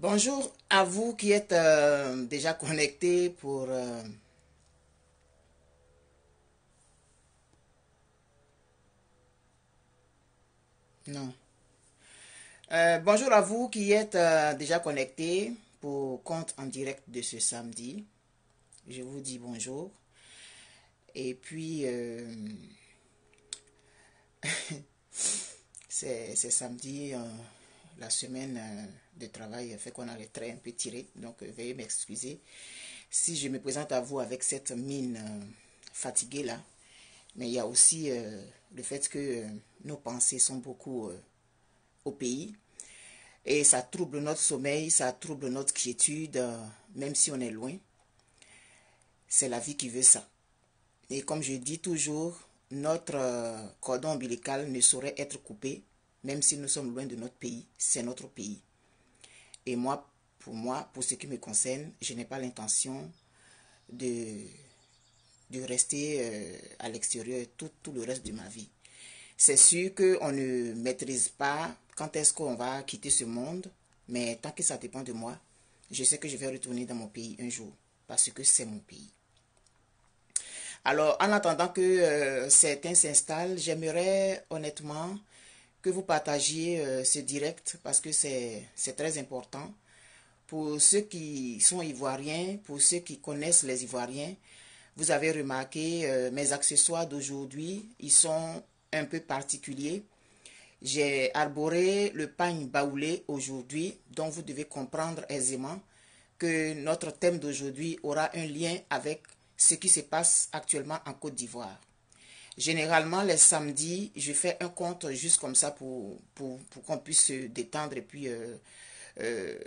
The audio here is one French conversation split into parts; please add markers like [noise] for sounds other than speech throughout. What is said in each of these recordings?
Bonjour à vous qui êtes euh, déjà connectés pour... Euh, non. Euh, bonjour à vous qui êtes déjà connectés pour compte en direct de ce samedi. Je vous dis bonjour. Et puis, [laughs] c'est samedi, la semaine de travail fait qu'on a les un peu tirés. Donc, euh, veuillez m'excuser si je me présente à vous avec cette mine euh, fatiguée là. Mais il y a aussi euh, le fait que nos pensées sont beaucoup au pays. Et ça trouble notre sommeil, ça trouble notre quiétude, même si on est loin. C'est la vie qui veut ça. Et comme je dis toujours, notre cordon ombilical ne saurait être coupé, même si nous sommes loin de notre pays. C'est notre pays. Et moi, pour moi, pour ce qui me concerne, je n'ai pas l'intention de, de rester euh, à l'extérieur tout, tout le reste de ma vie. C'est sûr qu'on ne maîtrise pas quand est-ce qu'on va quitter ce monde, mais tant que ça dépend de moi, je sais que je vais retourner dans mon pays un jour, parce que c'est mon pays. Alors, en attendant que euh, certains s'installent, j'aimerais honnêtement que vous partagiez euh, ce direct parce que c'est très important. Pour ceux qui sont ivoiriens, pour ceux qui connaissent les Ivoiriens, vous avez remarqué, euh, mes accessoires d'aujourd'hui, ils sont un peu particuliers. J'ai arboré le pagne baoulé aujourd'hui, dont vous devez comprendre aisément que notre thème d'aujourd'hui aura un lien avec ce qui se passe actuellement en Côte d'Ivoire. Généralement, les samedis, je fais un compte juste comme ça pour, pour, qu'on puisse se détendre et puis euh, euh,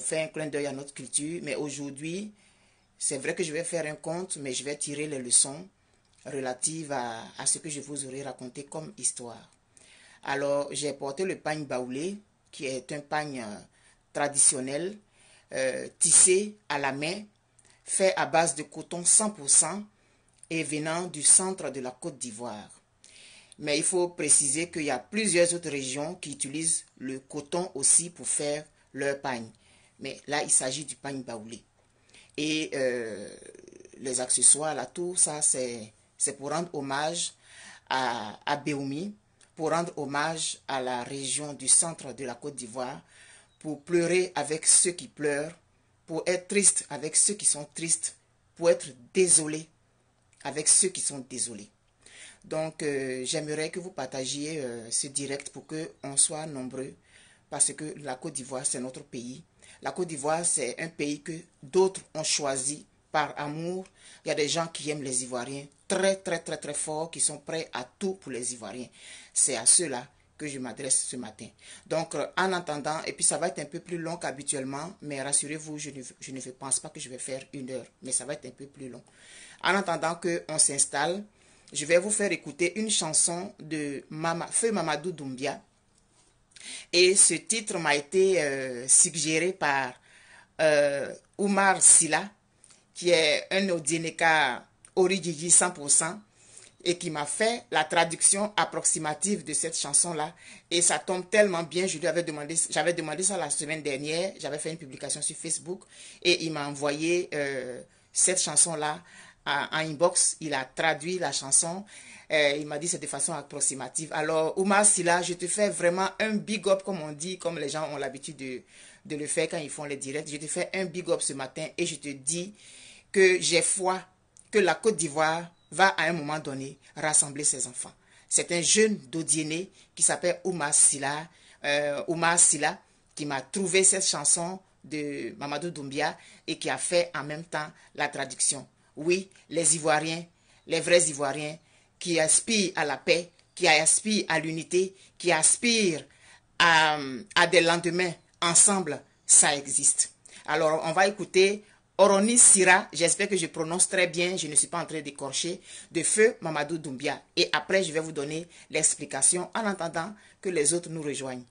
faire un clin d'œil à notre culture. Mais aujourd'hui, c'est vrai que je vais faire un compte, mais je vais tirer les leçons relatives à, ce que je vous aurais raconté comme histoire. Alors, j'ai porté le pagne baoulé, qui est un pagne euh, traditionnel, tissé à la main, fait à base de coton 100%, et venant du centre de la Côte d'Ivoire. Mais il faut préciser qu'il y a plusieurs autres régions qui utilisent le coton aussi pour faire leur pagne. Mais là, il s'agit du pagne baoulé. Et euh, les accessoires, là, tout ça, c'est, c'est pour rendre hommage à, à pour rendre hommage à la région du centre de la Côte d'Ivoire, pour pleurer avec ceux qui pleurent, pour être triste avec ceux qui sont tristes, pour être désolé avec ceux qui sont désolés. Donc, euh, j'aimerais que vous partagiez euh, ce direct pour qu'on soit nombreux, parce que la Côte d'Ivoire, c'est notre pays. La Côte d'Ivoire, c'est un pays que d'autres ont choisi par amour. Il y a des gens qui aiment les Ivoiriens très, très, très, très fort, qui sont prêts à tout pour les Ivoiriens. C'est à ceux-là que je m'adresse ce matin. Donc, euh, en attendant, et puis ça va être un peu plus long qu'habituellement, mais rassurez-vous, je je ne pense pas que je vais faire une heure, mais ça va être un peu plus long. En attendant qu'on s'installe, je vais vous faire écouter une chanson de Mama, Feu Mamadou Doumbia. Et ce titre m'a été euh, suggéré par euh, Oumar Silla, qui est un Odineka Origigi 100%, et qui m'a fait la traduction approximative de cette chanson-là. Et ça tombe tellement bien, je lui avais demandé, j'avais demandé ça la semaine dernière, j'avais fait une publication sur Facebook, et il m'a envoyé euh, cette chanson-là en inbox, il a traduit la chanson. Euh, il m'a dit c'est de façon approximative. Alors, Oumar Silla, je te fais vraiment un big up, comme on dit, comme les gens ont l'habitude de, le faire quand ils font les directs. Je te fais un big up ce matin et je te dis que j'ai foi que la Côte d'Ivoire va à un moment donné rassembler ses enfants. C'est un jeune d'Odiéné qui s'appelle Oumar Silla, euh, Oumar Silla qui m'a trouvé cette chanson de Mamadou Doumbia et qui a fait en même temps la traduction. Oui, les Ivoiriens, les vrais Ivoiriens, qui aspirent à la paix, qui aspirent à l'unité, qui aspirent à, des lendemains ensemble, ça existe. Alors, on va écouter Oroni Sira, j'espère que je prononce très bien, je ne suis pas en train d'écorcher, de feu Mamadou Doumbia. Et après, je vais vous donner l'explication en attendant que les autres nous rejoignent.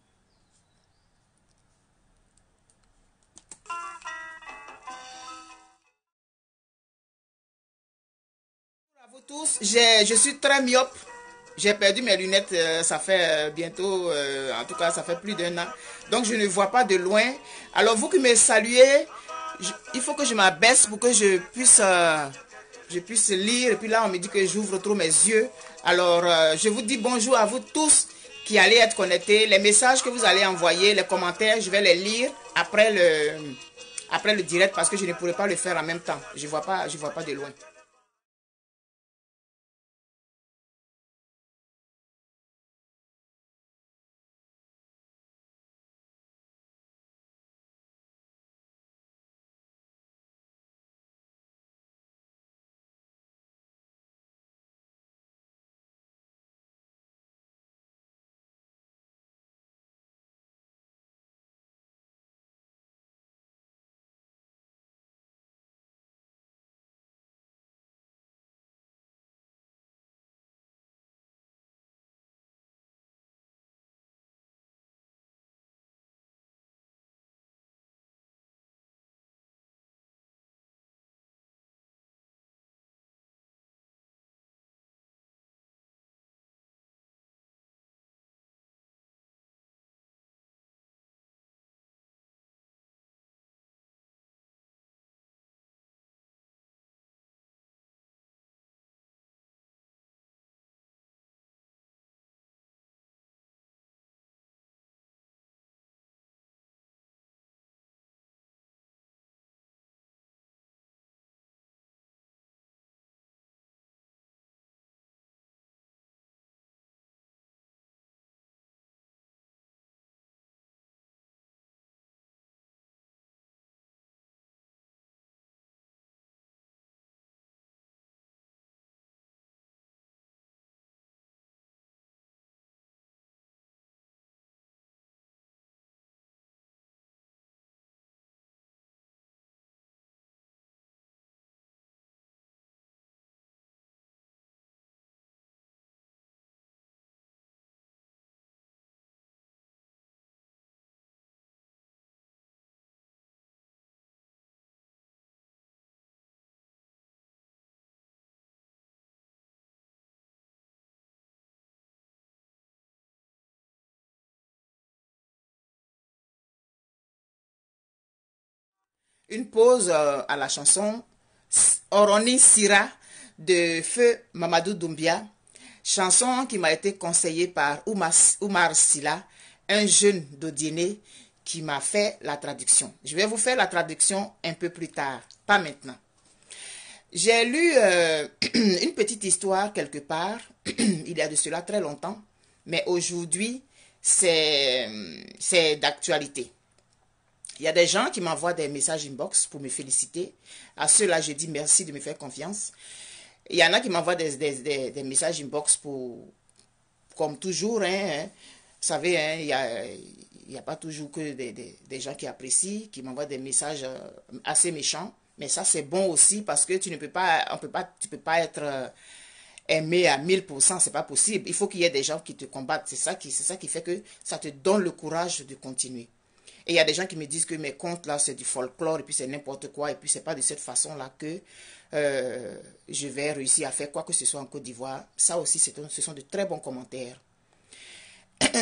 tous. Je suis très myope. J'ai perdu mes lunettes, euh, ça fait euh, bientôt, euh, en tout cas, ça fait plus d'un an. Donc, je ne vois pas de loin. Alors, vous qui me saluez, il faut que je m'abaisse pour que je puisse, je puisse lire. Et puis là, on me dit que j'ouvre trop mes yeux. Alors, je vous dis bonjour à vous tous qui allez être connectés. Les messages que vous allez envoyer, les commentaires, je vais les lire après le, après le direct parce que je ne pourrai pas le faire en même temps. Je ne vois, vois pas de loin. une pause euh, à la chanson Oroni Sira de Feu Mamadou Doumbia, chanson qui m'a été conseillée par Oumar Silla, un jeune d'Odiné qui m'a fait la traduction. Je vais vous faire la traduction un peu plus tard, pas maintenant. J'ai lu euh, [clears throat] une petite histoire quelque part, [clears throat] il y a de cela très longtemps, mais aujourd'hui, c'est euh, d'actualité. Il y a des gens qui m'envoient des messages inbox pour me féliciter. À ceux-là, je dis merci de me faire confiance. Il y en a qui m'envoient des, des, des, messages inbox pour, comme toujours, hein, hein. vous savez, hein, il n'y a, pas toujours que des, gens qui apprécient, qui m'envoient des messages euh, assez méchants. Mais ça, c'est bon aussi parce que tu ne peux pas, on peut pas, tu peux pas être euh, aimé à 1000%, c'est pas possible. Il faut qu'il y ait des gens qui te combattent. C'est ça c'est ça qui fait que ça te donne le courage de continuer. Et il y a des gens qui me disent que mes contes là, c'est du folklore et puis c'est n'importe quoi. Et puis c'est pas de cette façon là que euh, je vais réussir à faire quoi que ce soit en Côte d'Ivoire. Ça aussi, ce sont de très bons commentaires. [clears throat]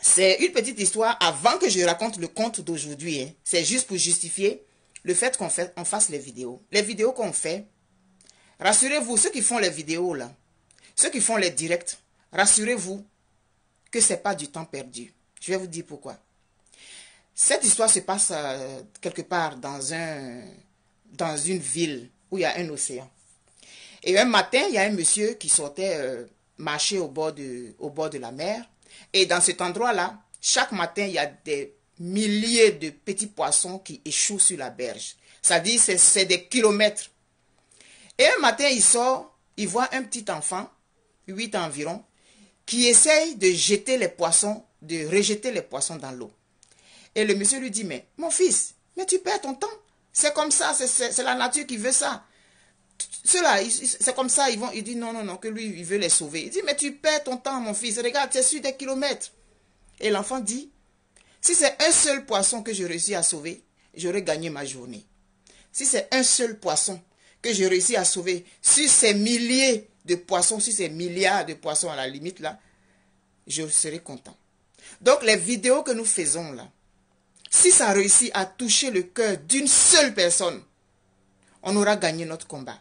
C'est une petite histoire avant que je raconte le conte d'aujourd'hui. Hein. C'est juste pour justifier le fait qu'on on fasse les vidéos. Les vidéos qu'on fait, rassurez-vous, ceux qui font les vidéos là, ceux qui font les directs, rassurez-vous que ce n'est pas du temps perdu. Je vais vous dire pourquoi. Cette histoire se passe euh, quelque part dans, un, dans une ville où il y a un océan. Et un matin, il y a un monsieur qui sortait euh, marcher au bord, de, au bord de la mer. Et dans cet endroit-là, chaque matin, il y a des milliers de petits poissons qui échouent sur la berge. Ça dit, c'est des kilomètres. Et un matin, il sort, il voit un petit enfant, 8 environ, qui essaye de jeter les poissons, de rejeter les poissons dans l'eau. Et le monsieur lui dit, mais mon fils, mais tu perds ton temps. C'est comme ça, c'est la nature qui veut ça. cela c'est comme ça, ils vont, il dit non, non, non, que lui, il veut les sauver. Il dit, mais tu perds ton temps, mon fils, regarde, c'est sur des kilomètres. Et l'enfant dit, si c'est un seul poisson que je réussis à sauver, j'aurais gagné ma journée. Si c'est un seul poisson que je réussis à sauver, si c'est milliers de poissons, si ces milliards de poissons à la limite, là, je serai content. Donc les vidéos que nous faisons là, si ça réussit à toucher le cœur d'une seule personne, on aura gagné notre combat.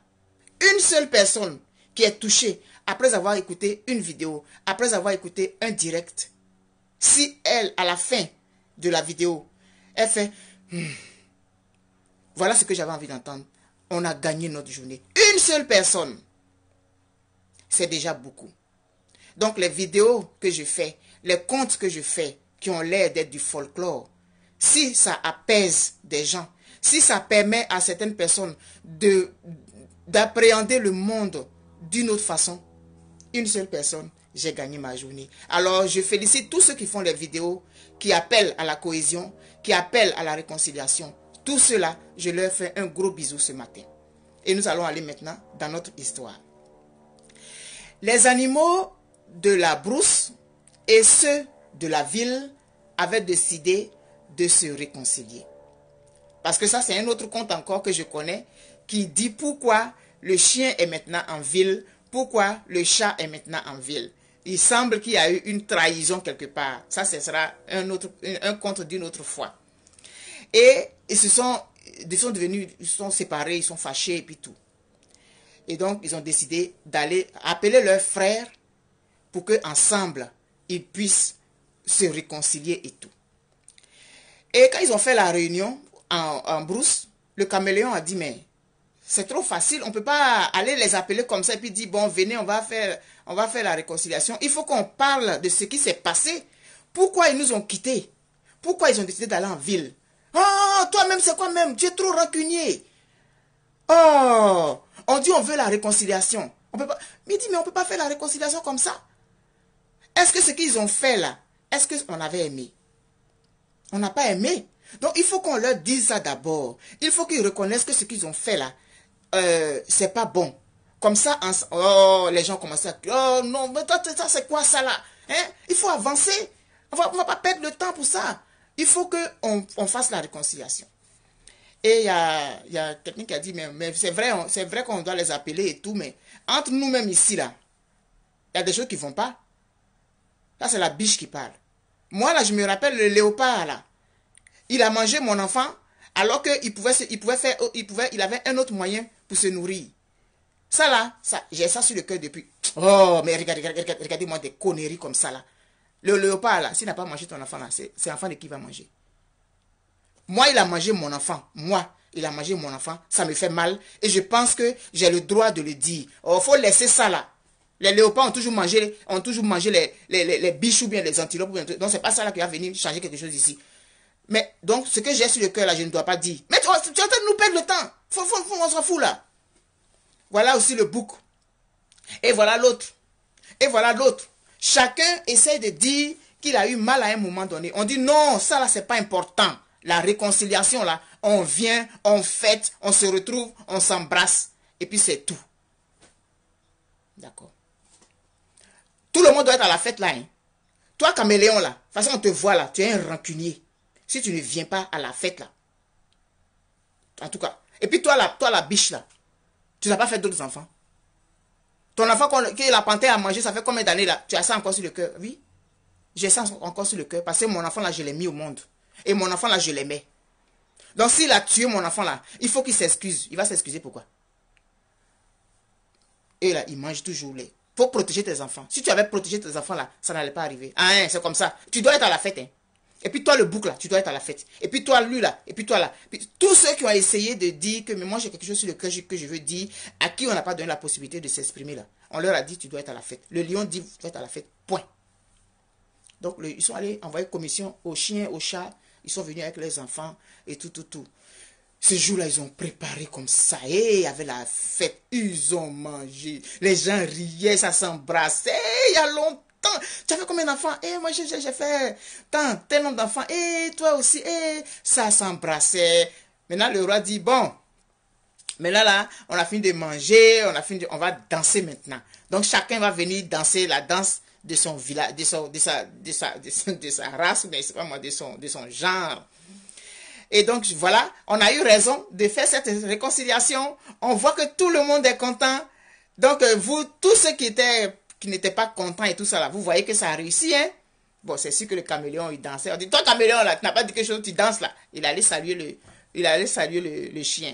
Une seule personne qui est touchée après avoir écouté une vidéo, après avoir écouté un direct, si elle, à la fin de la vidéo, elle fait, hmm, voilà ce que j'avais envie d'entendre, on a gagné notre journée. Une seule personne, c'est déjà beaucoup. Donc les vidéos que je fais, les contes que je fais, qui ont l'air d'être du folklore, si ça apaise des gens, si ça permet à certaines personnes de d'appréhender le monde d'une autre façon, une seule personne, j'ai gagné ma journée. Alors, je félicite tous ceux qui font les vidéos, qui appellent à la cohésion, qui appellent à la réconciliation. Tout cela, je leur fais un gros bisou ce matin. Et nous allons aller maintenant dans notre histoire. Les animaux de la brousse et ceux de la ville avaient décidé de se réconcilier. Parce que ça, c'est un autre conte encore que je connais qui dit pourquoi le chien est maintenant en ville, pourquoi le chat est maintenant en ville. Il semble qu'il y a eu une trahison quelque part. Ça, ce sera un, autre, un conte d'une autre fois. Et ils se sont, ils sont devenus, ils sont séparés, ils sont fâchés et puis tout. Et donc, ils ont décidé d'aller appeler leurs frères pour qu'ensemble, ils puissent se réconcilier et tout. Et quand ils ont fait la réunion en, brousse, le caméléon a dit, mais c'est trop facile, on ne peut pas aller les appeler comme ça et puis dire, bon, venez, on va faire, on va faire la réconciliation. Il faut qu'on parle de ce qui s'est passé. Pourquoi ils nous ont quittés Pourquoi ils ont décidé d'aller en ville Oh, toi-même, c'est quoi même Tu es trop rancunier. Oh, on dit on veut la réconciliation. On peut pas... Mais il dit, mais on ne peut pas faire la réconciliation comme ça. Est-ce que ce qu'ils ont fait là, est-ce qu'on avait aimé on n'a pas aimé. Donc il faut qu'on leur dise ça d'abord. Il faut qu'ils reconnaissent que ce qu'ils ont fait là, euh, c'est pas bon. Comme ça, oh, les gens commencent à dire, oh non, mais ça c'est quoi ça là hein? Il faut avancer. On va, va pas perdre le temps pour ça. Il faut qu'on on fasse la réconciliation. Et il y a, y a quelqu'un qui a dit, mais, c'est vrai, c'est vrai qu'on doit les appeler et tout, mais entre nous-mêmes ici là, il y a des choses qui vont pas. Là, c'est la biche qui parle. Moi, là, je me rappelle le léopard, là. Il a mangé mon enfant alors qu'il pouvait, il pouvait faire, il pouvait, il avait un autre moyen pour se nourrir. Ça, là, ça, j'ai ça sur le cœur depuis. Oh, mais regardez, moi des conneries comme ça, là. Le léopard, là, s'il n'a pas mangé ton enfant, là, c'est l'enfant de qui va manger. Moi, il a mangé mon enfant. Moi, il a mangé mon enfant. Ça me fait mal. Et je pense que j'ai le droit de le dire. Oh, faut laisser ça, là. Les léopards ont toujours mangé, ont toujours mangé les, les, les, biches ou bien les antilopes. Donc, n'est pas ça là qui va venir changer quelque chose ici. Mais donc, ce que j'ai sur le cœur là, je ne dois pas dire. Mais tu, es en train de nous perdre le temps. Faut, on s'en fout là. Voilà aussi le bouc. Et voilà l'autre. Et voilà l'autre. Chacun essaie de dire qu'il a eu mal à un moment donné. On dit non, ça là, ce n'est pas important. La réconciliation là, on vient, on fête, on se retrouve, on s'embrasse. Et puis c'est tout. D'accord. Tout le monde doit être à la fête là. Hein. Toi, caméléon là, façon, on te voit là, tu es un rancunier. Si tu ne viens pas à la fête là. En tout cas. Et puis toi, là, toi la biche là, tu n'as pas fait d'autres enfants. Ton enfant que la panthère à manger ça fait combien d'années là Tu as ça encore sur le cœur Oui. J'ai ça encore sur le cœur parce que mon enfant là, je l'ai mis au monde. Et mon enfant là, je l'aimais. Donc s'il a tué mon enfant là, il faut qu'il s'excuse. Il va s'excuser pourquoi Et là, il mange toujours les, faut protéger tes enfants. Si tu avais protégé tes enfants là, ça n'allait pas arriver. Ah, hein, c'est comme ça. Tu dois être à la fête. Hein. Et puis toi, le bouc là, tu dois être à la fête. Et puis toi, lui là, et puis toi là. tous ceux qui ont essayé de dire que mais moi j'ai quelque chose sur le cœur que je veux dire, à qui on n'a pas donné la possibilité de s'exprimer là. On leur a dit tu dois être à la fête. Le lion dit tu dois être à la fête. Point. Donc ils sont allés envoyer commission aux chiens, aux chats. Ils sont venus avec leurs enfants et tout, tout, tout. Ce jour-là, ils ont préparé comme ça. Et eh, il y avait la fête. Ils ont mangé. Les gens riaient, ça s'embrassait. Eh, il y a longtemps. Tu as fait un enfant. Eh, moi, j'ai fait tant, tel nombre d'enfants. Eh, toi aussi. Eh, ça s'embrassait. Maintenant, le roi dit, bon, mais là, là, on a fini de manger, on a fini on va danser maintenant. Donc, chacun va venir danser la danse de son village, de, de, sa, de, sa, de, sa, de sa race, Mais pas moi, de son, de son genre. Et donc, voilà, on a eu raison de faire cette réconciliation. On voit que tout le monde est content. Donc, euh, vous, tous ceux qui étaient qui n'étaient pas contents et tout ça, vous voyez que ça a réussi, hein? Bon, c'est sûr que le caméléon, il dansait. On dit, toi, caméléon, là, tu n'as pas dit quelque chose, tu danses, là. Il allait saluer le, il allait saluer le, chien.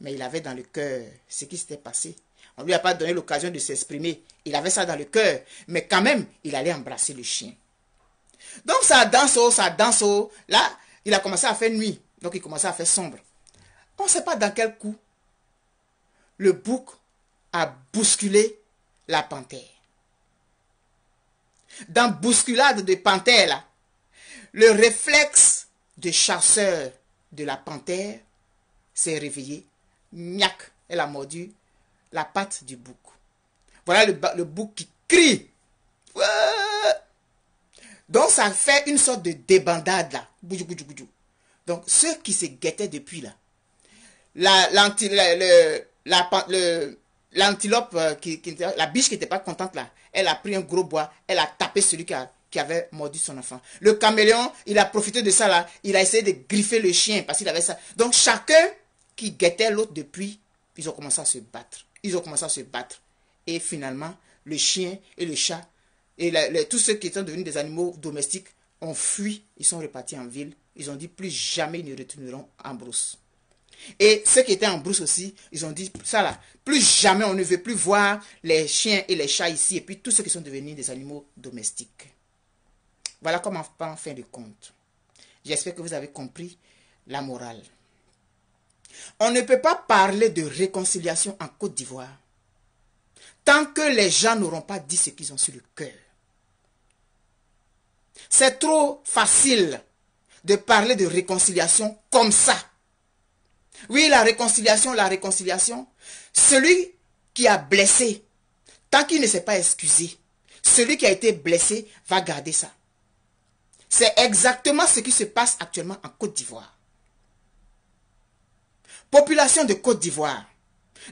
Mais il avait dans le cœur ce qui s'était passé. On ne lui a pas donné l'occasion de s'exprimer. Il avait ça dans le cœur. Mais quand même, il allait embrasser le chien. Donc, ça danse, ça danse. Là, il a commencé à faire nuit, donc il commençait à faire sombre. On ne sait pas dans quel coup le bouc a bousculé la panthère. Dans bousculade de panthère, là, le réflexe de chasseur de la panthère s'est réveillé. Miak, elle a mordu la patte du bouc. Voilà le bouc qui crie. Donc ça fait une sorte de débandade là. Boujou boudjou, boudjou. Donc, ceux qui se guettaient depuis là, l'antilope la, la, qui, la biche qui n'était pas contente là, elle a pris un gros bois, elle a tapé celui qui, qui avait mordu son enfant. Le caméléon, il a profité de ça là, il a essayé de griffer le chien parce qu'il avait ça. Donc, chacun qui guettait l'autre depuis, ils ont commencé à se battre. Ils ont commencé à se battre. Et finalement, le chien et le chat et tous ceux qui étaient devenus des animaux domestiques ont fui, ils sont repartis en ville. Ils ont dit plus jamais ils ne retourneront en brousse. Et ceux qui étaient en brousse aussi, ils ont dit ça là, plus jamais on ne veut plus voir les chiens et les chats ici et puis tous ceux qui sont devenus des animaux domestiques. Voilà comment en fin de compte. J'espère que vous avez compris la morale. On ne peut pas parler de réconciliation en Côte d'Ivoire tant que les gens n'auront pas dit ce qu'ils ont sur le cœur. C'est trop facile de parler de réconciliation comme ça. Oui, la réconciliation, la réconciliation. Celui qui a blessé, tant qu'il ne s'est pas excusé, celui qui a été blessé va garder ça. C'est exactement ce qui se passe actuellement en Côte d'Ivoire. Population de Côte d'Ivoire,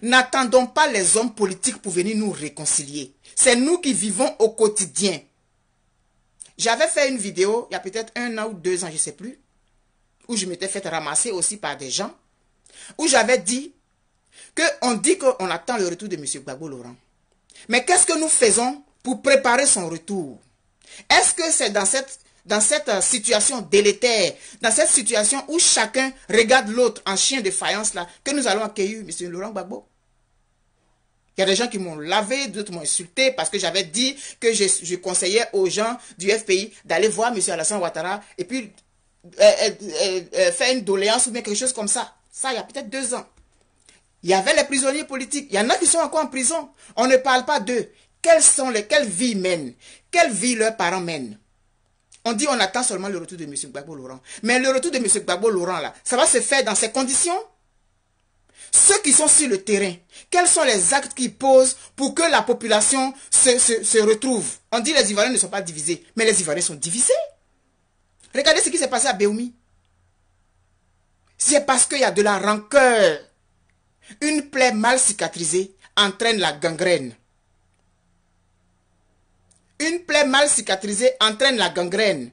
n'attendons pas les hommes politiques pour venir nous réconcilier. C'est nous qui vivons au quotidien. J'avais fait une vidéo il y a peut-être un an ou deux ans, je ne sais plus, où je m'étais fait ramasser aussi par des gens, où j'avais dit qu'on dit qu'on attend le retour de M. Gbagbo Laurent. Mais qu'est-ce que nous faisons pour préparer son retour Est-ce que c'est dans cette, dans cette euh, situation délétère, dans cette situation où chacun regarde l'autre en chien de faïence là, que nous allons accueillir M. Laurent Gbagbo il y a des gens qui m'ont lavé, d'autres m'ont insulté parce que j'avais dit que je, conseillais aux gens du FPI d'aller voir M. Alassane Ouattara et puis euh, euh, euh, faire une doléance ou bien quelque chose comme ça. Ça, il y a peut-être deux ans. Il y avait les prisonniers politiques. Il y en a qui sont encore en prison. On ne parle pas d'eux. Quelles sont les, quelles vies mènent Quelle vie leurs parents mènent On dit on attend seulement le retour de M. Gbagbo Laurent. Mais le retour de M. Gbagbo Laurent, là, ça va se faire dans ces conditions ceux qui sont sur le terrain, quels sont les actes qu'ils posent pour que la population se, retrouve On dit les Ivoiriens ne sont pas divisés, mais les Ivoiriens sont divisés. Regardez ce qui s'est passé à Béoumi. C'est parce qu'il y a de la rancœur. Une plaie mal cicatrisée entraîne la gangrène. Une plaie mal cicatrisée entraîne la gangrène.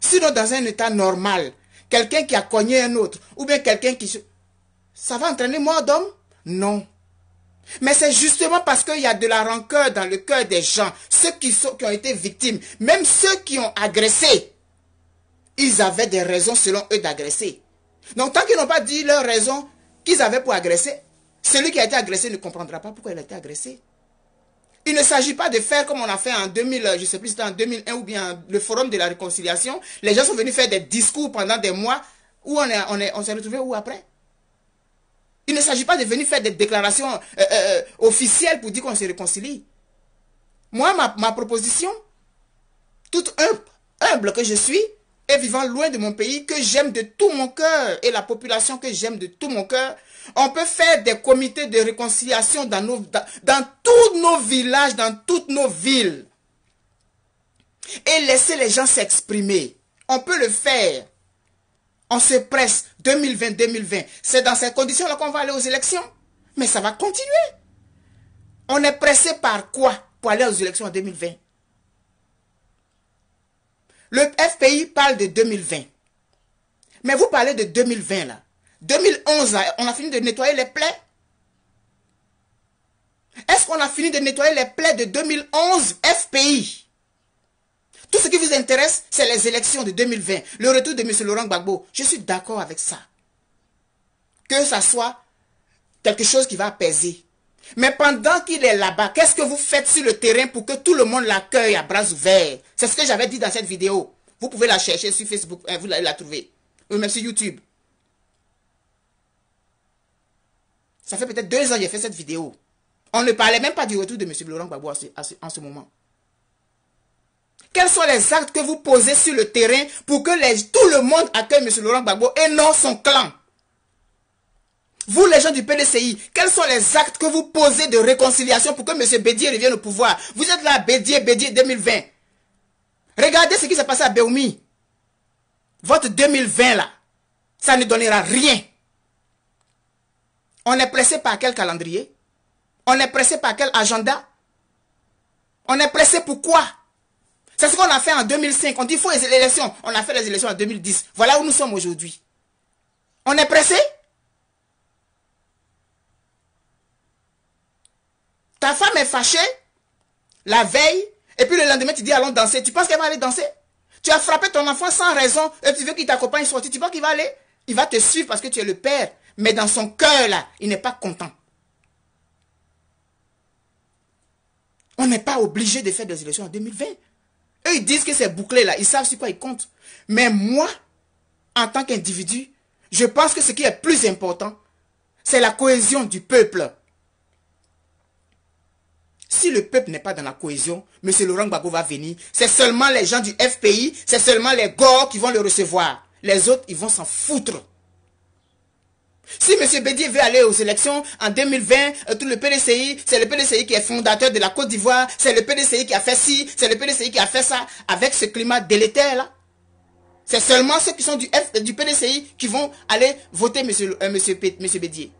Sinon, dans un état normal, quelqu'un qui a cogné un autre, ou bien quelqu'un qui... Ça va entraîner moins d'homme Non. Mais c'est justement parce qu'il y a de la rancœur dans le cœur des gens, ceux qui, sont, qui ont été victimes, même ceux qui ont agressé, ils avaient des raisons selon eux d'agresser. Donc tant qu'ils n'ont pas dit leurs raisons qu'ils avaient pour agresser, celui qui a été agressé ne comprendra pas pourquoi il a été agressé. Il ne s'agit pas de faire comme on a fait en 2000, je sais plus c'était en 2001 ou bien le forum de la réconciliation. Les gens sont venus faire des discours pendant des mois où on s'est on est, on s'est retrouvé où après. Il ne s'agit pas de venir faire des déclarations euh, euh, euh, officielles pour dire qu'on se réconcilie. Moi, ma, proposition, toute humble, humble que je suis, et vivant loin de mon pays, que j'aime de tout mon cœur, et la population que j'aime de tout mon cœur, on peut faire des comités de réconciliation dans, dans, tous nos villages, dans toutes nos villes. Et laisser les gens s'exprimer. On peut le faire. On se presse 2020-2020. C'est dans ces conditions-là qu'on va aller aux élections. Mais ça va continuer. On est pressé par quoi pour aller aux élections en 2020 Le FPI parle de 2020. Mais vous parlez de 2020 là. 2011, on a fini de nettoyer les plaies Est-ce qu'on a fini de nettoyer les plaies de 2011 FPI Tout ce qui vous intéresse, c'est les élections de 2020. Le retour de M. Laurent Gbagbo. Je suis d'accord avec ça. Que ça soit quelque chose qui va apaiser. Mais pendant qu'il est là-bas, qu'est-ce que vous faites sur le terrain pour que tout le monde l'accueille à bras ouverts C'est ce que j'avais dit dans cette vidéo. Vous pouvez la chercher sur Facebook, euh, vous la, la trouvez. Ou euh, même sur YouTube. Ça fait peut-être deux ans que j'ai fait cette vidéo. On ne parlait même pas du retour de M. Laurent Gbagbo en ce moment. Quels sont les actes que vous posez sur le terrain pour que tout le monde accueille M. Laurent Gbagbo et non son clan Vous, les gens du PDCI, quels sont les actes que vous posez de réconciliation pour que M. Bédier revienne au pouvoir Vous êtes là, Bédier, Bédier 2020. Regardez ce qui s'est passé à Beoumi. Votre 2020 là, ça ne donnera rien. On est pressé par quel calendrier On est pressé par quel agenda On est pressé pour quoi C'est ce qu'on a fait en 2005. On dit il faut les élections. On a fait les élections en 2010. Voilà où nous sommes aujourd'hui. On est pressé Ta femme est fâchée la veille et puis le lendemain tu dis allons danser. Tu penses qu'elle va aller danser Tu as frappé ton enfant sans raison et tu veux qu'il t'accompagne sortir. Tu penses qu'il va aller Il va te suivre parce que tu es le père mais dans son cœur, là, il n'est pas content. On n'est pas obligé de faire des élections en 2020. Eux, ils disent que c'est bouclé, là. Ils savent sur quoi ils comptent. Mais moi, en tant qu'individu, je pense que ce qui est plus important, c'est la cohésion du peuple. Si le peuple n'est pas dans la cohésion, M. Laurent Gbagbo va venir. C'est seulement les gens du FPI, c'est seulement les gars qui vont le recevoir. Les autres, ils vont s'en foutre. Si M. Bédier veut aller aux élections en 2020, tout le PDCI, c'est le PDCI qui est fondateur de la Côte d'Ivoire, c'est le PDCI qui a fait ci, c'est le PDCI qui a fait ça, avec ce climat délétère là. C'est seulement ceux qui sont du, du PDCI qui vont aller voter M. Monsieur, monsieur, Bédier.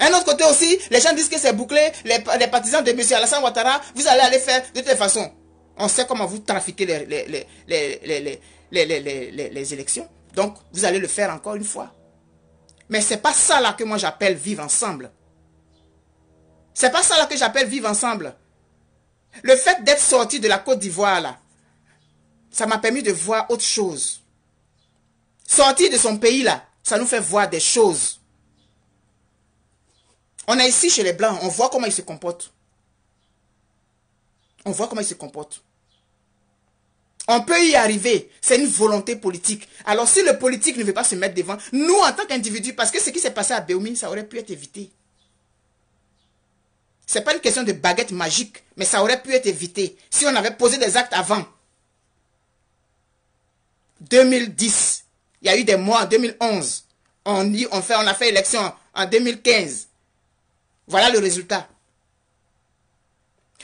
Un autre côté aussi, les gens disent que c'est bouclé, les, partisans de M. Alassane Ouattara, vous allez aller faire de telle façon. On sait comment vous trafiquez les, les élections. Donc, vous allez le faire encore une fois. Mais c'est pas ça là que moi j'appelle vivre ensemble. C'est pas ça là que j'appelle vivre ensemble. Le fait d'être sorti de la Côte d'Ivoire là, ça m'a permis de voir autre chose. Sortir de son pays là, ça nous fait voir des choses. On est ici chez les Blancs, on voit comment ils se comportent. On voit comment ils se comportent. On peut y arriver. C'est une volonté politique. Alors si le politique ne veut pas se mettre devant, nous en tant qu'individus, parce que ce qui s'est passé à Béoumi, ça aurait pu être évité. Ce n'est pas une question de baguette magique, mais ça aurait pu être évité si on avait posé des actes avant. 2010, il y a eu des mois 2011. On, fait, on a fait élection en 2015. Voilà le résultat.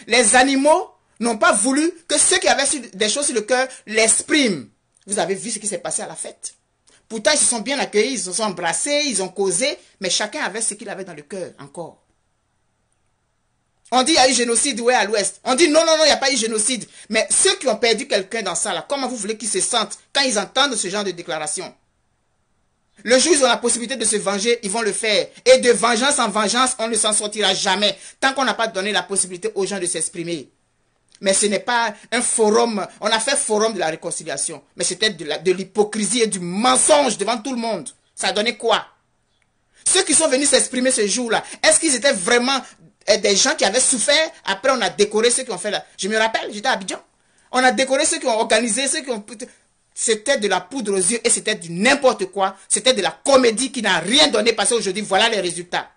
Les animaux n'ont pas voulu que ceux qui avaient des choses sur le cœur l'expriment. Vous avez vu ce qui s'est passé à la fête. Pourtant, ils se sont bien accueillis, ils se sont embrassés, ils ont causé, mais chacun avait ce qu'il avait dans le cœur encore. On dit il y a eu génocide ouais, à l'ouest. On dit non, non, non, il n'y a pas eu génocide. Mais ceux qui ont perdu quelqu'un dans ça, là, comment vous voulez qu'ils se sentent quand ils entendent ce genre de déclaration Le jour où ils ont la possibilité de se venger, ils vont le faire. Et de vengeance en vengeance, on ne s'en sortira jamais tant qu'on n'a pas donné la possibilité aux gens de s'exprimer mais ce n'est pas un forum. On a fait forum de la réconciliation, mais c'était de l'hypocrisie et du mensonge devant tout le monde. Ça a donné quoi Ceux qui sont venus s'exprimer ce jour-là, est-ce qu'ils étaient vraiment eh, des gens qui avaient souffert Après, on a décoré ceux qui ont fait là. Je me rappelle, j'étais à Abidjan. On a décoré ceux qui ont organisé, ceux qui ont... C'était de la poudre aux yeux et c'était du n'importe quoi. C'était de la comédie qui n'a rien donné parce aujourd'hui. voilà les résultats.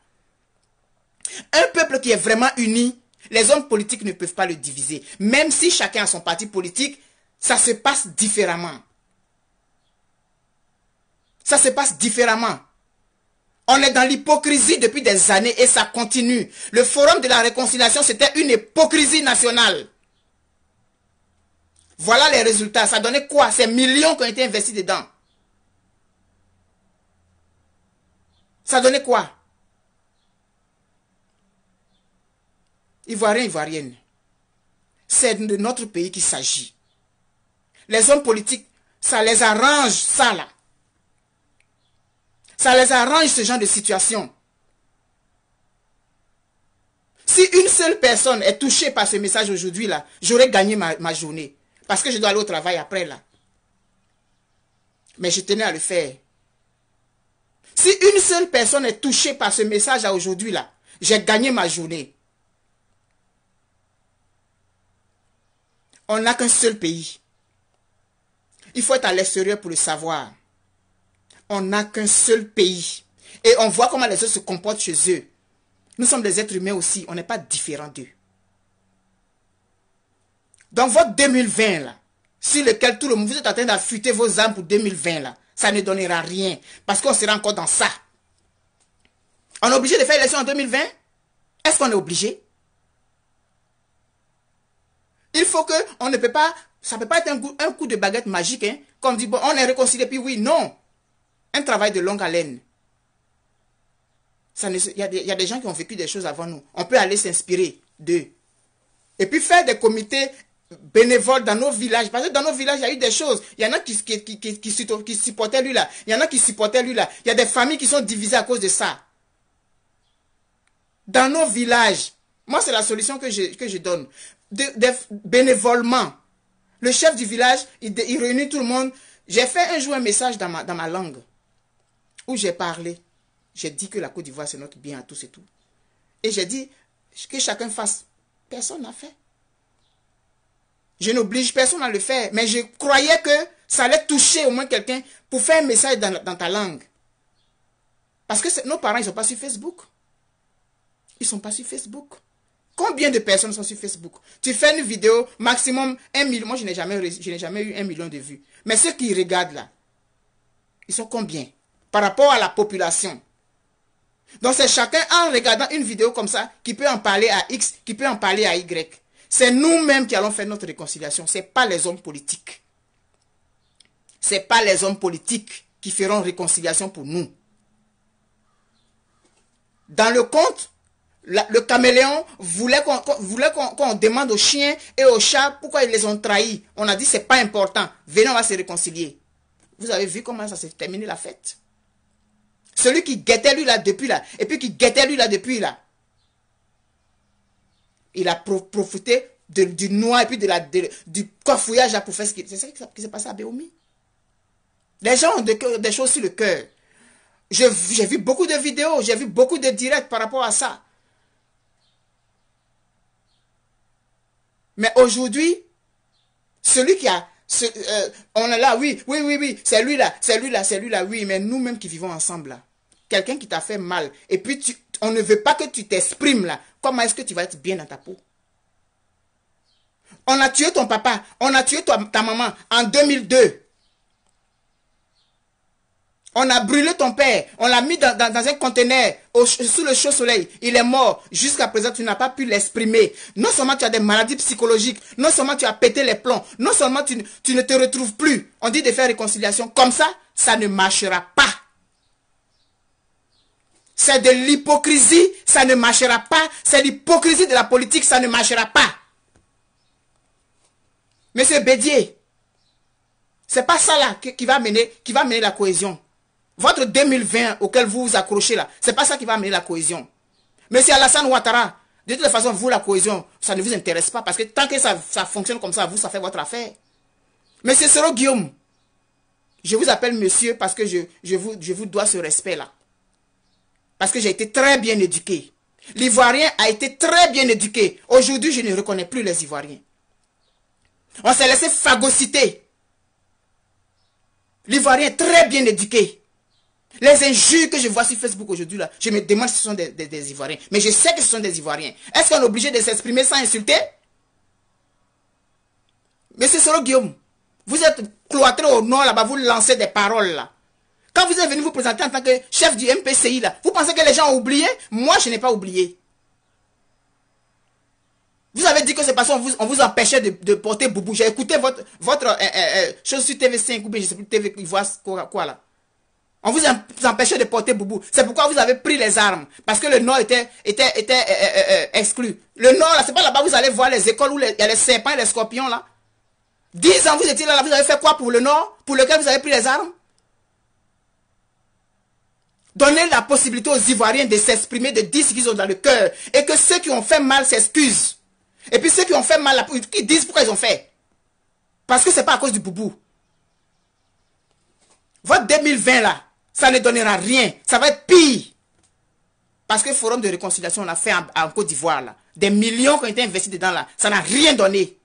Un peuple qui est vraiment uni, les hommes politiques ne peuvent pas le diviser. Même si chacun a son parti politique, ça se passe différemment. Ça se passe différemment. On est dans l'hypocrisie depuis des années et ça continue. Le forum de la réconciliation, c'était une hypocrisie nationale. Voilà les résultats. Ça donnait quoi Ces millions qui ont été investis dedans. Ça donnait quoi Ivoirien, Ivoirienne. C'est de notre pays qu'il s'agit. Les hommes politiques, ça les arrange, ça là. Ça les arrange ce genre de situation. Si une seule personne est touchée par ce message aujourd'hui là, j'aurais gagné ma, journée. Parce que je dois aller au travail après là. Mais je tenais à le faire. Si une seule personne est touchée par ce message aujourd'hui là, j'ai gagné ma journée. On n'a qu'un seul pays. Il faut être à l'extérieur pour le savoir. On n'a qu'un seul pays. Et on voit comment les autres se comportent chez eux. Nous sommes des êtres humains aussi. On n'est pas différents d'eux. Dans votre 2020, là, sur lequel tout le monde, vous êtes en train d'affûter vos âmes pour 2020, là, ça ne donnera rien. Parce qu'on sera encore dans ça. On est obligé de faire l'élection en 2020 Est-ce qu'on est obligé il faut que, on ne peut pas, ça ne peut pas être un coup, de baguette magique, hein, comme dit, bon, on est réconcilié, puis oui, non. Un travail de longue haleine. Ça Il y, a des gens qui ont vécu des choses avant nous. On peut aller s'inspirer d'eux. Et puis faire des comités bénévoles dans nos villages. Parce que dans nos villages, il y a eu des choses. Il y en a qui, qui, qui, qui, qui supportaient lui là. Il y en a qui supportaient lui là. Il y a des familles qui sont divisées à cause de ça. Dans nos villages. Moi, c'est la solution que je, que je donne de, bénévolement. Le chef du village, il, réunit tout le monde. J'ai fait un jour un message dans ma, langue où j'ai parlé. J'ai dit que la Côte d'Ivoire, c'est notre bien à tous et tout. Et j'ai dit que chacun fasse. Personne n'a fait. Je n'oblige personne à le faire. Mais je croyais que ça allait toucher au moins quelqu'un pour faire un message dans, dans ta langue. Parce que nos parents, ils ne sont pas sur Facebook. Ils ne sont pas sur Facebook. Combien de personnes sont sur Facebook Tu fais une vidéo, maximum 1 million. Moi, je n'ai jamais, jamais eu 1 million de vues. Mais ceux qui regardent là, ils sont combien Par rapport à la population. Donc c'est chacun en regardant une vidéo comme ça qui peut en parler à X, qui peut en parler à Y. C'est nous-mêmes qui allons faire notre réconciliation. Ce n'est pas les hommes politiques. Ce n'est pas les hommes politiques qui feront réconciliation pour nous. Dans le compte, le caméléon voulait qu'on voulait qu'on demande aux chiens et aux chats pourquoi ils les ont trahis. On a dit c'est pas important. Venez, on va se réconcilier. Vous avez vu comment ça s'est terminé la fête Celui qui guettait lui là depuis là, et puis qui guettait lui là depuis là. Il a profité du noir et puis de la, du coiffouillage à pour faire ce qui... C'est ça qui s'est passé à Béomi. Les gens ont des, des choses sur le cœur. J'ai vu beaucoup de vidéos, j'ai vu beaucoup de directs par rapport à ça. Mais aujourd'hui, celui qui a... Euh, on est là, oui, oui, oui, oui, c'est lui là, c'est lui là, c'est lui là, oui, mais nous-mêmes qui vivons ensemble là, quelqu'un qui t'a fait mal, et puis on ne veut pas que tu t'exprimes là, comment est-ce que tu vas être bien dans ta peau On a tué ton papa, on a tué ta maman en 2002. On a brûlé ton père. On l'a mis dans, un conteneur sous le chaud soleil. Il est mort. Jusqu'à présent, tu n'as pas pu l'exprimer. Non seulement tu as des maladies psychologiques, non seulement tu as pété les plombs, non seulement tu, ne te retrouves plus. On dit de faire réconciliation. Comme ça, ça ne marchera pas. C'est de l'hypocrisie, ça ne marchera pas. C'est l'hypocrisie de la politique, ça ne marchera pas. Monsieur Bédier, c'est pas ça là qui va mener, qui va mener la cohésion. Votre 2020 auquel vous vous accrochez là, c'est pas ça qui va amener la cohésion. Monsieur Alassane Ouattara, de toute façon, vous, la cohésion, ça ne vous intéresse pas parce que tant que ça, fonctionne comme ça, vous, ça fait votre affaire. Monsieur Soro Guillaume, je vous appelle monsieur parce que je, vous, je vous dois ce respect-là. Parce que j'ai été très bien éduqué. L'Ivoirien a été très bien éduqué. Aujourd'hui, je ne reconnais plus les Ivoiriens. On s'est laissé phagocyter. L'Ivoirien est très bien éduqué. Les injures que je vois sur Facebook aujourd'hui, là, je me demande si ce sont des, Ivoiriens. Mais je sais que ce sont des Ivoiriens. Est-ce qu'on est obligé de s'exprimer sans insulter Monsieur Soro Guillaume, vous êtes cloîtré au nord là-bas, vous lancez des paroles là. Quand vous êtes venu vous présenter en tant que chef du MPCI là, vous pensez que les gens ont oublié Moi, je n'ai pas oublié. Vous avez dit que c'est parce qu'on vous, on empêchait de, porter boubou. J'ai écouté votre, votre euh, euh, euh, chose sur TV5 ou je sais plus, TV, quoi, quoi là. On vous empêchait de porter boubou. C'est pourquoi vous avez pris les armes. Parce que le Nord était, était, était euh, euh, euh, exclu. Le Nord, là, c'est pas là-bas vous allez voir les écoles où il y a les serpents et les scorpions, là. Dix ans, vous étiez là, vous avez fait quoi pour le Nord Pour lequel vous avez pris les armes Donnez la possibilité aux Ivoiriens de s'exprimer, de dire ce qu'ils ont dans le cœur. Et que ceux qui ont fait mal s'excusent. Et puis ceux qui ont fait mal, qui disent pourquoi ils ont fait. Parce que c'est pas à cause du boubou. Votre 2020 là, ça ne donnera rien. Ça va être pire. Parce que le forum de réconciliation, on a fait en, Côte d'Ivoire, là. Des millions qui ont été investis dedans, là. Ça n'a rien donné.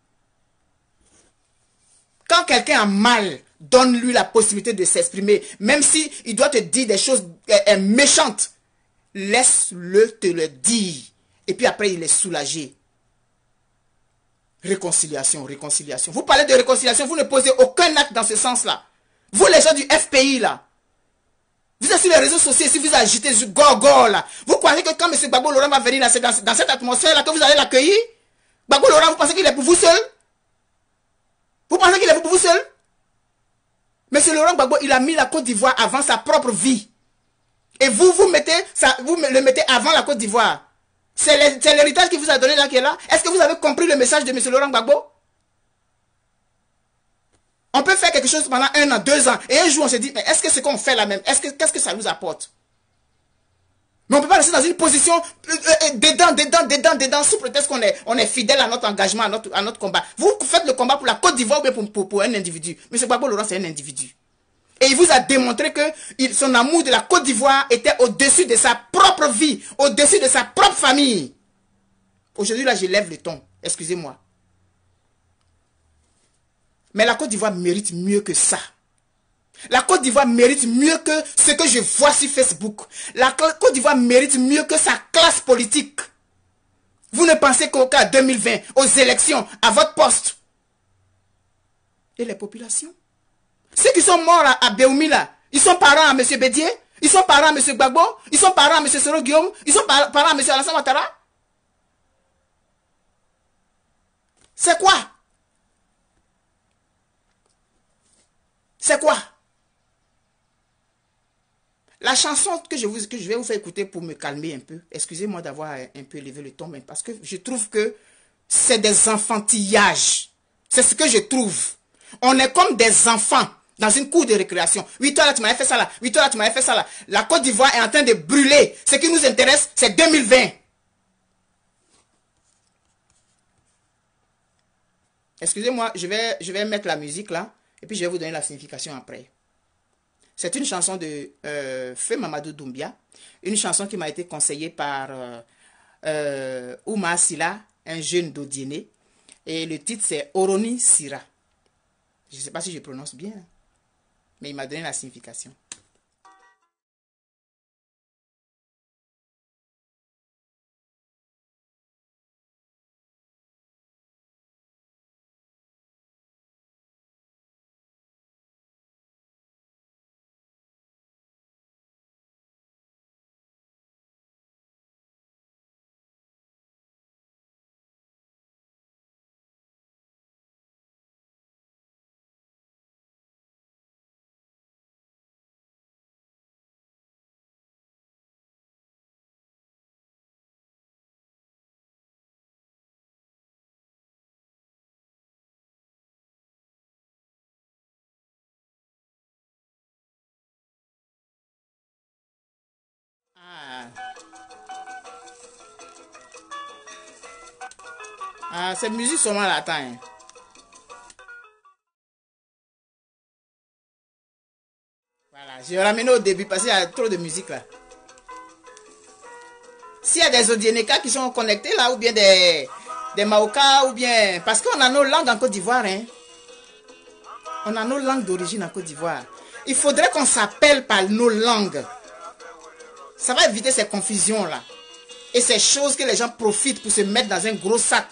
Quand quelqu'un a mal, donne-lui la possibilité de s'exprimer. Même si il doit te dire des choses euh, euh, méchantes, laisse-le te le dire. Et puis après, il est soulagé. Réconciliation, réconciliation. Vous parlez de réconciliation, vous ne posez aucun acte dans ce sens-là. Vous, les gens du FPI, là, vous êtes sur les réseaux sociaux, si vous agitez là. vous croyez que quand M. Gabo Laurent va venir dans cette, atmosphère-là, que vous allez l'accueillir Babo Laurent, vous pensez qu'il est pour vous seul Vous pensez qu'il est pour vous seul M. Laurent Gabo, il a mis la Côte d'Ivoire avant sa propre vie. Et vous, vous, mettez vous le mettez avant la Côte d'Ivoire. C'est l'héritage qu'il vous a donné là qui est là. Est-ce que vous avez compris le message de M. Laurent Gbagbo on peut faire quelque chose pendant un an, deux ans, et un jour on se dit, mais est-ce que ce qu'on fait là même, est-ce qu'est-ce que ça nous apporte Mais on ne peut pas rester dans une position euh, euh, euh, dedans, dedans, dedans, dedans, sous prétexte qu'on est, on est fidèle à notre engagement, à notre, combat. Vous faites le combat pour la Côte d'Ivoire ou pour, pour, un individu. Monsieur Gbagbo Laurent, c'est un individu. Et il vous a démontré que son amour de la Côte d'Ivoire était au-dessus de sa propre vie, au-dessus de sa propre famille. Aujourd'hui, là, je lève le ton. Excusez-moi. Mais la Côte d'Ivoire mérite mieux que ça. La Côte d'Ivoire mérite mieux que ce que je vois sur Facebook. La Côte d'Ivoire mérite mieux que sa classe politique. Vous ne pensez qu'au cas 2020, aux élections, à votre poste. Et les populations Ceux qui sont morts à, à ils sont parents à M. Bédier, ils sont parents à M. Gbagbo, ils sont parents à M. Soro Guillaume, ils sont parents à M. Alassane Ouattara. C'est quoi C'est quoi La chanson que je, vous, que je vais vous faire écouter pour me calmer un peu, excusez-moi d'avoir un peu élevé le ton, mais parce que je trouve que c'est des enfantillages. C'est ce que je trouve. On est comme des enfants dans une cour de récréation. Oui, toi tu m'as fait ça là. Oui, toi tu m'avais fait ça là. La Côte d'Ivoire est en train de brûler. Ce qui nous intéresse, c'est 2020. Excusez-moi, je vais, je vais mettre la musique là. Et puis je vais vous donner la signification après. C'est une chanson de euh, Feu Mamadou Doumbia, une chanson qui m'a été conseillée par euh, euh un jeune d'Odiené. Et le titre c'est Oroni Sira. Je ne sais pas si je prononce bien, hein, mais il m'a donné la signification. Ah, cette musique seulement latin. Hein. Voilà, je vais au début parce qu'il y a trop de musique là. S'il y a des Odieneka qui sont connectés là, ou bien des, des Maokas, ou bien. Parce qu'on a nos langues en Côte d'Ivoire, hein. On a nos langues d'origine en Côte d'Ivoire. Il faudrait qu'on s'appelle par nos langues. Ça va éviter ces confusions là. Et ces choses que les gens profitent pour se mettre dans un gros sac.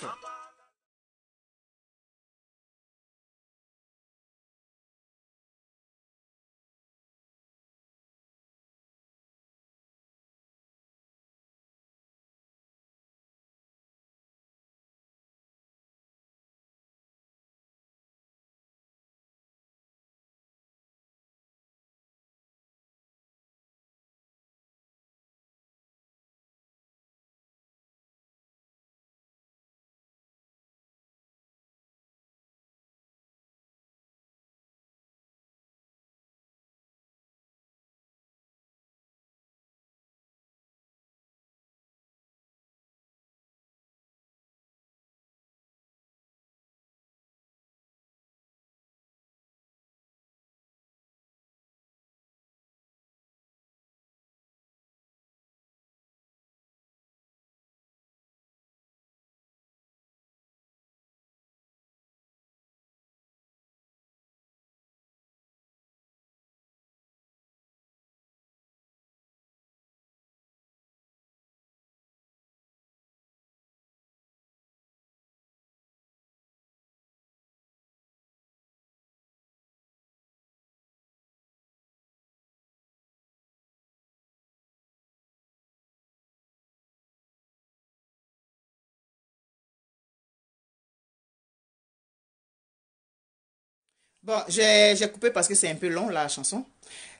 Bon, j'ai coupé parce que c'est un peu long la chanson.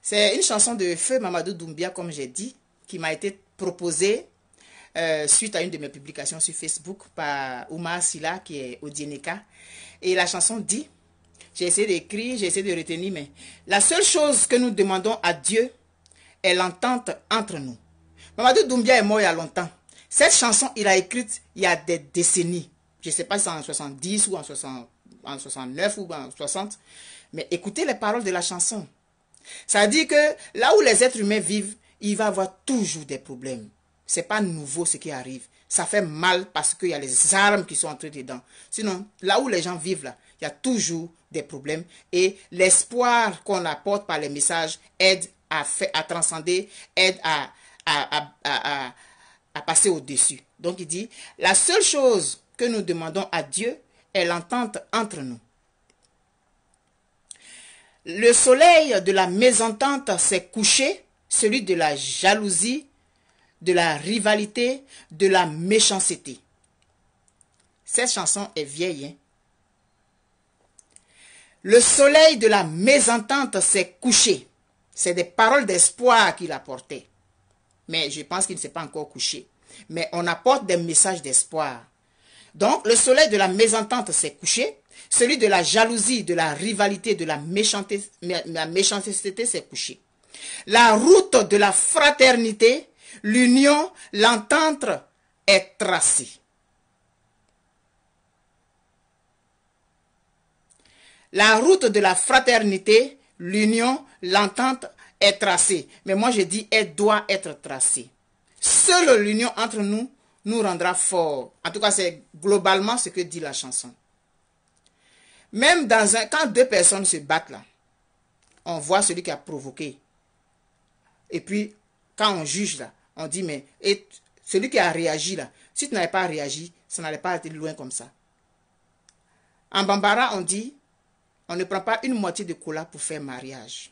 C'est une chanson de Feu Mamadou Doumbia, comme j'ai dit, qui m'a été proposée euh, suite à une de mes publications sur Facebook par Oumar Silla, qui est au Dieneka. Et la chanson dit, j'ai essayé d'écrire, j'ai essayé de retenir, mais la seule chose que nous demandons à Dieu est l'entente entre nous. Mamadou Doumbia est mort il y a longtemps. Cette chanson, il a écrite il y a des décennies. Je ne sais pas si c'est en 70 ou en 60 en 69 ou en 60. Mais écoutez les paroles de la chanson. Ça dit que là où les êtres humains vivent, il va avoir toujours des problèmes. C'est pas nouveau ce qui arrive. Ça fait mal parce qu'il y a les armes qui sont entrées dedans. Sinon, là où les gens vivent, là, il y a toujours des problèmes. Et l'espoir qu'on apporte par les messages aide à, à transcender, aide à, à, à passer au-dessus. Donc il dit, la seule chose que nous demandons à Dieu, et l'entente entre nous. Le soleil de la mésentente s'est couché, celui de la jalousie, de la rivalité, de la méchanceté. Cette chanson est vieille. Hein. Le soleil de la mésentente s'est couché. C'est des paroles d'espoir qu'il apportait. Mais je pense qu'il ne s'est pas encore couché. Mais on apporte des messages d'espoir. Donc le soleil de la mésentente s'est couché, celui de la jalousie, de la rivalité, de la la méchanceté s'est couché. La route de la fraternité, l'union, l'entente est tracée. La route de la fraternité, l'union, l'entente est tracée. Mais moi je dis, elle doit être tracée. Seule l'union entre nous nous rendra fort. En tout cas, c'est globalement ce que dit la chanson. Même dans un, quand deux personnes se battent là, on voit celui qui a provoqué. Et puis, quand on juge là, on dit mais et celui qui a réagi là, si tu n'avais pas réagi, ça n'allait pas être loin comme ça. En Bambara, on dit on ne prend pas une moitié de cola pour faire mariage.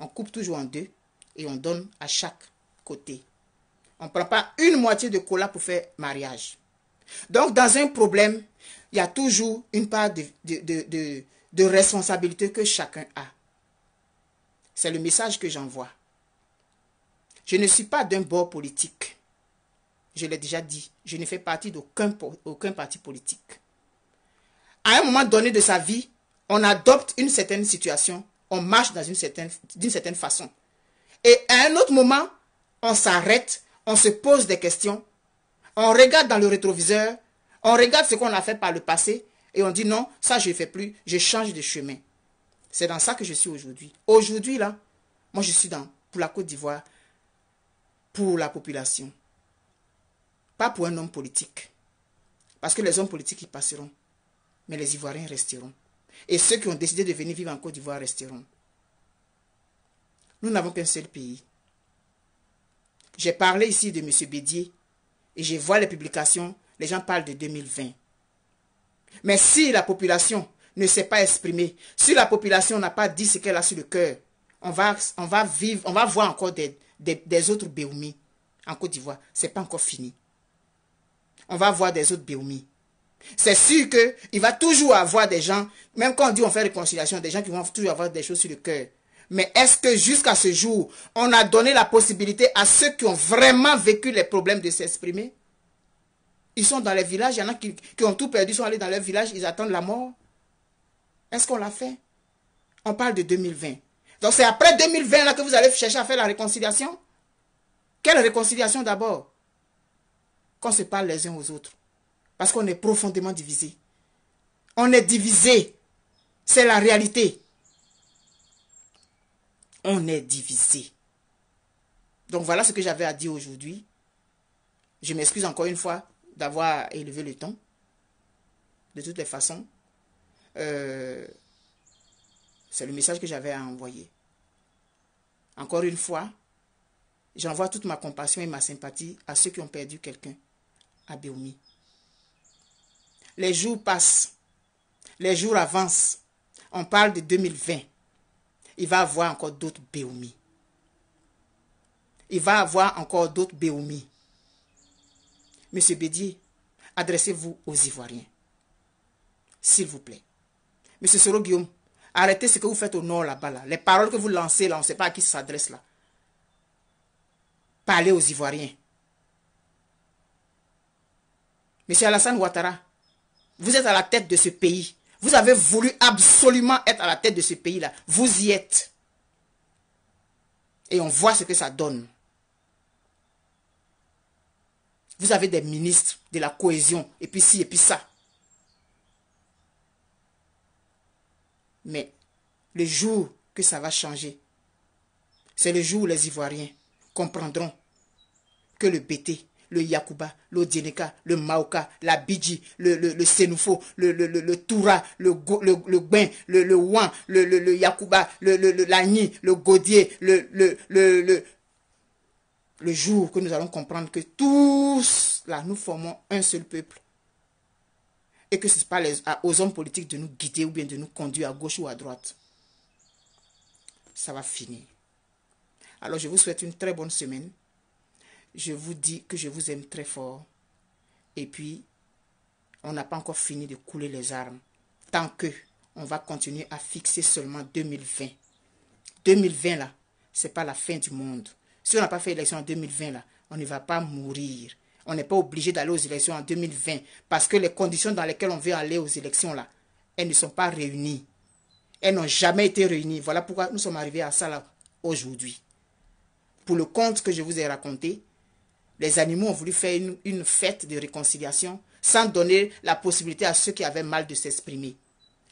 On coupe toujours en deux et on donne à chaque côté. On ne prend pas une moitié de cola pour faire mariage. Donc, dans un problème, il y a toujours une part de, responsabilité que chacun a. C'est le message que j'envoie. Je ne suis pas d'un bord politique. Je l'ai déjà dit, je ne fais partie d'aucun aucun parti politique. À un moment donné de sa vie, on adopte une certaine situation, on marche dans certaine, d'une certaine façon. Et à un autre moment, on s'arrête on se pose des questions, on regarde dans le rétroviseur, on regarde ce qu'on a fait par le passé et on dit non, ça je ne fais plus, je change de chemin. C'est dans ça que je suis aujourd'hui. Aujourd'hui là, moi je suis dans pour la Côte d'Ivoire, pour la population. Pas pour un homme politique. Parce que les hommes politiques, ils passeront. Mais les Ivoiriens resteront. Et ceux qui ont décidé de venir vivre en Côte d'Ivoire resteront. Nous n'avons qu'un seul pays. J'ai parlé ici de M. Bédier et je vois les publications, les gens parlent de 2020. Mais si la population ne s'est pas exprimée, si la population n'a pas dit ce qu'elle a sur le cœur, on va, on va vivre, on va voir encore des, autres béoumis en Côte d'Ivoire. Ce n'est pas encore fini. On va voir des autres béoumis. C'est sûr qu'il va toujours avoir des gens, même quand on dit on fait réconciliation, des gens qui vont toujours avoir des choses sur le cœur. Mais est-ce que jusqu'à ce jour, on a donné la possibilité à ceux qui ont vraiment vécu les problèmes de s'exprimer Ils sont dans les villages, il y en a qui, ont tout perdu, sont allés dans leur village, ils attendent la mort. Est-ce qu'on l'a fait On parle de 2020. Donc c'est après 2020 là que vous allez chercher à faire la réconciliation Quelle réconciliation d'abord Qu'on se parle les uns aux autres. Parce qu'on est profondément divisé. On est divisé. C'est la réalité on est divisé. Donc voilà ce que j'avais à dire aujourd'hui. Je m'excuse encore une fois d'avoir élevé le ton. De toutes les façons, euh, c'est le message que j'avais à envoyer. Encore une fois, j'envoie toute ma compassion et ma sympathie à ceux qui ont perdu quelqu'un à Béomi. Les jours passent, les jours avancent. On parle de 2020 il va avoir encore d'autres Béomi. Il va avoir encore d'autres Béomi. Monsieur Bédi, adressez-vous aux Ivoiriens. S'il vous plaît. Monsieur Soro Guillaume, arrêtez ce que vous faites au nord là-bas. Les paroles que vous lancez là, on ne sait pas à qui ça s'adresse là. Parlez aux Ivoiriens. Monsieur Alassane Ouattara, vous êtes à la tête de ce pays. Vous avez voulu absolument être à la tête de ce pays-là. Vous y êtes. Et on voit ce que ça donne. Vous avez des ministres de la cohésion, et puis ci, et puis ça. Mais le jour que ça va changer, c'est le jour où les Ivoiriens comprendront que le BT le Yakuba, Dieneka, le Maoka, la Bidji, le, le, le Sénoufo, le, le, le, le Toura, le, le, le Gwen, le, le Wan, le, le, le Yakuba, le, le, Lani, le Godier, le, le, le, jour que nous allons comprendre que tous là, nous formons un seul peuple. Et que ce n'est pas aux hommes politiques de nous guider ou bien de nous conduire à gauche ou à droite. Ça va finir. Alors je vous souhaite une très bonne semaine je vous dis que je vous aime très fort. Et puis, on n'a pas encore fini de couler les armes. Tant que on va continuer à fixer seulement 2020. 2020 là, c'est pas la fin du monde. Si on n'a pas fait l'élection en 2020 là, on ne va pas mourir. On n'est pas obligé d'aller aux élections en 2020 parce que les conditions dans lesquelles on veut aller aux élections là, elles ne sont pas réunies. Elles n'ont jamais été réunies. Voilà pourquoi nous sommes arrivés à ça là aujourd'hui. Pour le compte que je vous ai raconté, les animaux ont voulu faire une, fête de réconciliation sans donner la possibilité à ceux qui avaient mal de s'exprimer.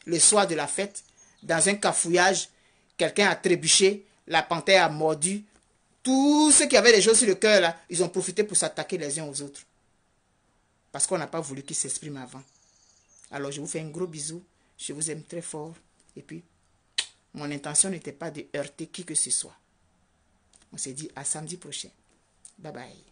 Le soir de la fête, dans un cafouillage, quelqu'un a trébuché, la panthère a mordu. Tous ceux qui avaient des choses sur le cœur, ils ont profité pour s'attaquer les uns aux autres. Parce qu'on n'a pas voulu qu'ils s'expriment avant. Alors je vous fais un gros bisou. Je vous aime très fort. Et puis, mon intention n'était pas de heurter qui que ce soit. On s'est dit à samedi prochain. Bye bye.